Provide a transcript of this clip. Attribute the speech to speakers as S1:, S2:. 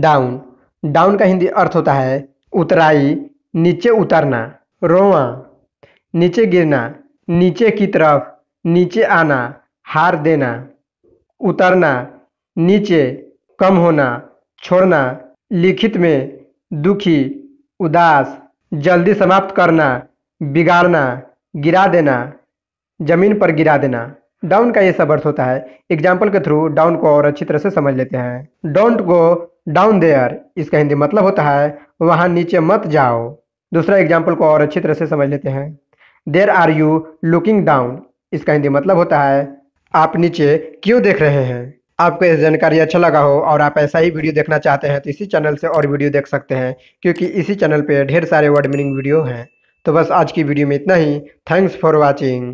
S1: down down का हिंदी अर्थ होता है उतराई नीचे उतरना रोआ नीचे गिरना नीचे की तरफ नीचे आना हार देना उतरना नीचे कम होना छोड़ना लिखित में दुखी उदास जल्दी समाप्त करना बिगाड़ना गिरा देना जमीन पर गिरा देना डाउन का ये सब अर्थ होता है एग्जाम्पल के थ्रू डाउन को और अच्छी तरह से समझ लेते हैं डोंट गो डाउन देयर इसका हिंदी मतलब होता है वहां नीचे मत जाओ दूसरा एग्जाम्पल को और अच्छी तरह से समझ लेते हैं there are you looking down इसका हिंदी मतलब होता है आप नीचे क्यों देख रहे हैं आपको यह जानकारी अच्छा लगा हो और आप ऐसा ही वीडियो देखना चाहते हैं तो इसी चैनल से और वीडियो देख सकते हैं क्योंकि इसी चैनल पे ढेर सारे वर्ड मीनिंग वीडियो हैं तो बस आज की वीडियो में इतना ही थैंक्स फॉर वॉचिंग